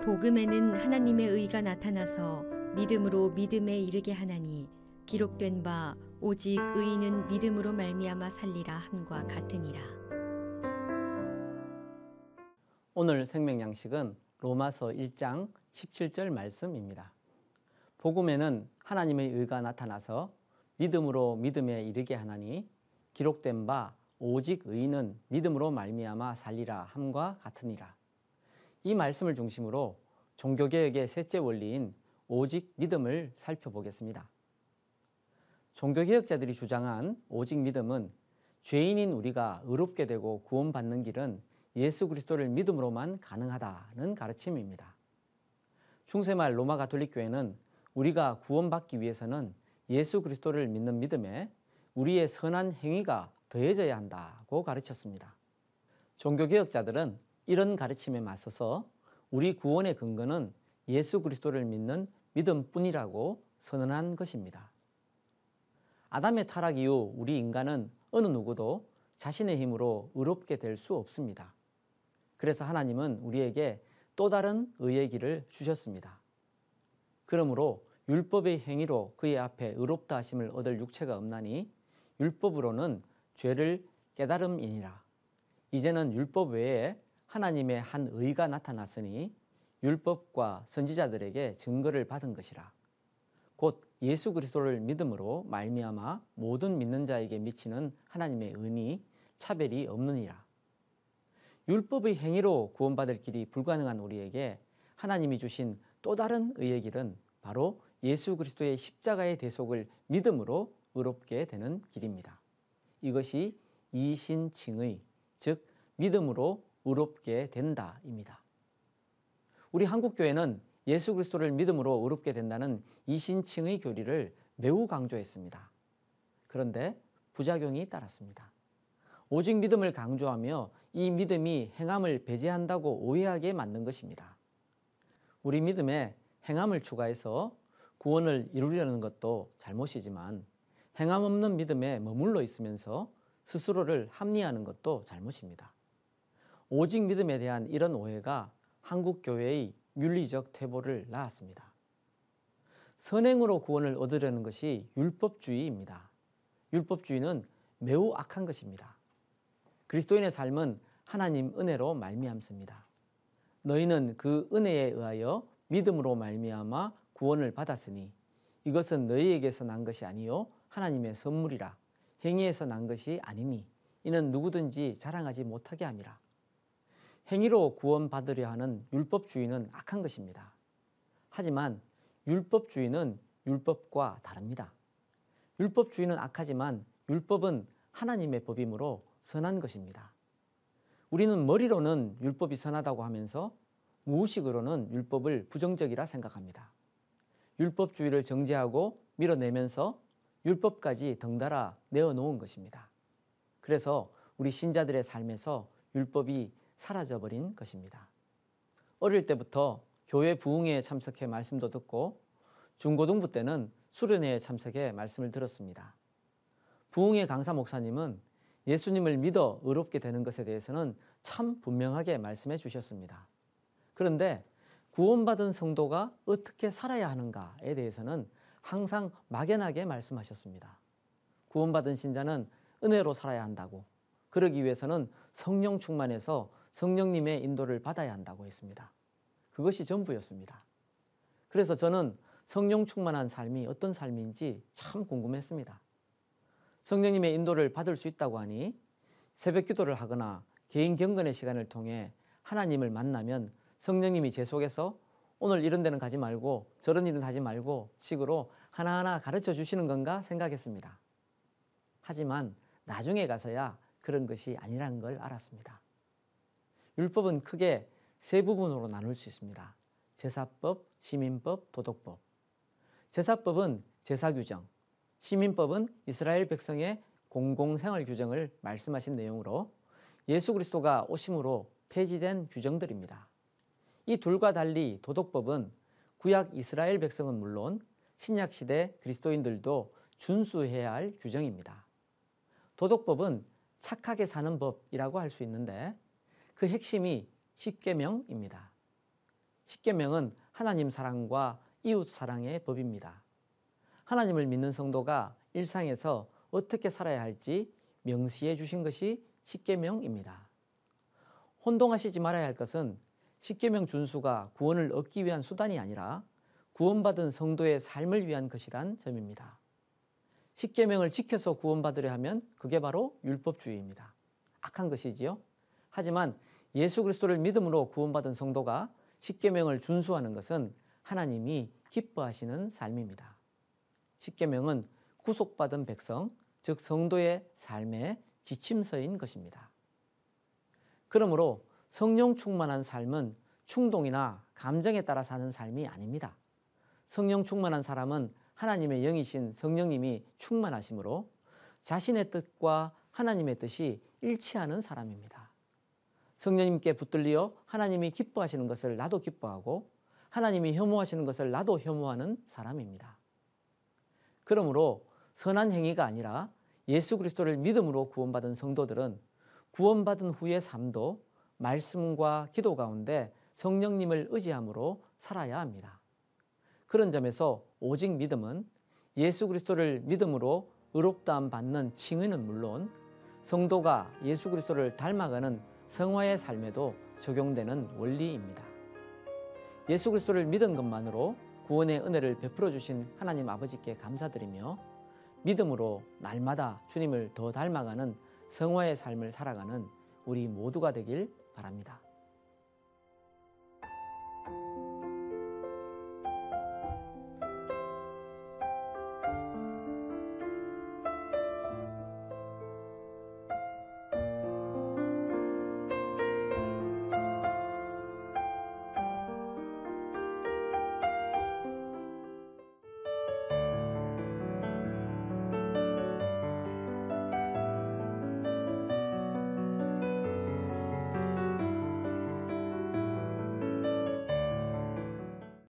복음에는 하나님의 의가 나타나서 믿음으로 믿음에 이르게 하나니 기록된 바 오직 의인은 믿음으로 말미암아 살리라 함과 같으니라. 오늘 생명 양식은 로마서 1장 17절 말씀입니다. 복음에는 하나님의 의가 나타나서 믿음으로 믿음에 이르게 하나니 기록된 바 오직 의인은 믿음으로 말미암아 살리라 함과 같으니라. 이 말씀을 중심으로 종교개혁의 셋째 원리인 오직 믿음을 살펴보겠습니다. 종교개혁자들이 주장한 오직 믿음은 죄인인 우리가 의롭게 되고 구원받는 길은 예수 그리스도를 믿음으로만 가능하다는 가르침입니다. 중세말 로마 가톨릭 교회는 우리가 구원받기 위해서는 예수 그리스도를 믿는 믿음에 우리의 선한 행위가 더해져야 한다고 가르쳤습니다. 종교개혁자들은 이런 가르침에 맞서서 우리 구원의 근거는 예수 그리스도를 믿는 믿음뿐이라고 선언한 것입니다. 아담의 타락 이후 우리 인간은 어느 누구도 자신의 힘으로 의롭게 될 수 없습니다. 그래서 하나님은 우리에게 또 다른 의의 길을 주셨습니다. 그러므로 율법의 행위로 그의 앞에 의롭다 하심을 얻을 육체가 없나니 율법으로는 죄를 깨달음이니라. 이제는 율법 외에 하나님의 한 의가 나타났으니 율법과 선지자들에게 증거를 받은 것이라. 곧 예수 그리스도를 믿음으로 말미암아 모든 믿는 자에게 미치는 하나님의 은이 차별이 없느니라. 율법의 행위로 구원받을 길이 불가능한 우리에게 하나님이 주신 또 다른 의의 길은 바로 예수 그리스도의 십자가의 대속을 믿음으로 의롭게 되는 길입니다. 이것이 이신칭의, 즉 믿음으로 의롭게 된다입니다. 우리 한국 교회는 예수 그리스도를 믿음으로 의롭게 된다는 이신칭의 교리를 매우 강조했습니다. 그런데 부작용이 따랐습니다. 오직 믿음을 강조하며 이 믿음이 행함을 배제한다고 오해하게 만든 것입니다. 우리 믿음에 행함을 추가해서 구원을 이루려는 것도 잘못이지만 행함 없는 믿음에 머물러 있으면서 스스로를 합리하는 것도 잘못입니다. 오직 믿음에 대한 이런 오해가 한국 교회의 윤리적 태보를 낳았습니다. 선행으로 구원을 얻으려는 것이 율법주의입니다. 율법주의는 매우 악한 것입니다. 그리스도인의 삶은 하나님 은혜로 말미암습니다. 너희는 그 은혜에 의하여 믿음으로 말미암아 구원을 받았으니 이것은 너희에게서 난 것이 아니요 하나님의 선물이라 행위에서 난 것이 아니니 이는 누구든지 자랑하지 못하게 함이라. 행위로 구원받으려 하는 율법주의는 악한 것입니다. 하지만 율법주의는 율법과 다릅니다. 율법주의는 악하지만 율법은 하나님의 법이므로 선한 것입니다. 우리는 머리로는 율법이 선하다고 하면서 무의식으로는 율법을 부정적이라 생각합니다. 율법주의를 정제하고 밀어내면서 율법까지 덩달아 내어놓은 것입니다. 그래서 우리 신자들의 삶에서 율법이 사라져버린 것입니다. 어릴 때부터 교회 부흥회에 참석해 말씀도 듣고 중고등부 때는 수련회에 참석해 말씀을 들었습니다. 부흥회 강사 목사님은 예수님을 믿어 의롭게 되는 것에 대해서는 참 분명하게 말씀해 주셨습니다. 그런데 구원받은 성도가 어떻게 살아야 하는가에 대해서는 항상 막연하게 말씀하셨습니다. 구원받은 신자는 은혜로 살아야 한다고. 그러기 위해서는 성령 충만해서 성령님의 인도를 받아야 한다고 했습니다. 그것이 전부였습니다. 그래서 저는 성령 충만한 삶이 어떤 삶인지 참 궁금했습니다. 성령님의 인도를 받을 수 있다고 하니 새벽 기도를 하거나 개인 경건의 시간을 통해 하나님을 만나면 성령님이 제 속에서 오늘 이런 데는 가지 말고 저런 일은 하지 말고 식으로 하나하나 가르쳐 주시는 건가 생각했습니다. 하지만 나중에 가서야 그런 것이 아니란 걸 알았습니다. 율법은 크게 세 부분으로 나눌 수 있습니다. 제사법, 시민법, 도덕법. 제사법은 제사 규정, 시민법은 이스라엘 백성의 공공생활 규정을 말씀하신 내용으로 예수 그리스도가 오심으로 폐지된 규정들입니다. 이 둘과 달리 도덕법은 구약 이스라엘 백성은 물론 신약 시대 그리스도인들도 준수해야 할 규정입니다. 도덕법은 착하게 사는 법이라고 할 수 있는데 그 핵심이 십계명입니다. 십계명은 하나님 사랑과 이웃 사랑의 법입니다. 하나님을 믿는 성도가 일상에서 어떻게 살아야 할지 명시해 주신 것이 십계명입니다. 혼동하시지 말아야 할 것은 십계명 준수가 구원을 얻기 위한 수단이 아니라 구원받은 성도의 삶을 위한 것이란 점입니다. 십계명을 지켜서 구원받으려 하면 그게 바로 율법주의입니다. 악한 것이지요. 하지만 예수 그리스도를 믿음으로 구원받은 성도가 십계명을 준수하는 것은 하나님이 기뻐하시는 삶입니다. 십계명은 구속받은 백성, 즉 성도의 삶의 지침서인 것입니다. 그러므로 성령 충만한 삶은 충동이나 감정에 따라 사는 삶이 아닙니다. 성령 충만한 사람은 하나님의 영이신 성령님이 충만하심으로 자신의 뜻과 하나님의 뜻이 일치하는 사람입니다. 성령님께 붙들리어 하나님이 기뻐하시는 것을 나도 기뻐하고 하나님이 혐오하시는 것을 나도 혐오하는 사람입니다. 그러므로 선한 행위가 아니라 예수 그리스도를 믿음으로 구원받은 성도들은 구원받은 후의 삶도 말씀과 기도 가운데 성령님을 의지함으로 살아야 합니다. 그런 점에서 오직 믿음은 예수 그리스도를 믿음으로 의롭다함 받는 칭의는 물론 성도가 예수 그리스도를 닮아가는 성화의 삶에도 적용되는 원리입니다. 예수 그리스도를 믿은 것만으로 구원의 은혜를 베풀어 주신 하나님 아버지께 감사드리며 믿음으로 날마다 주님을 더 닮아가는 성화의 삶을 살아가는 우리 모두가 되길 바랍니다.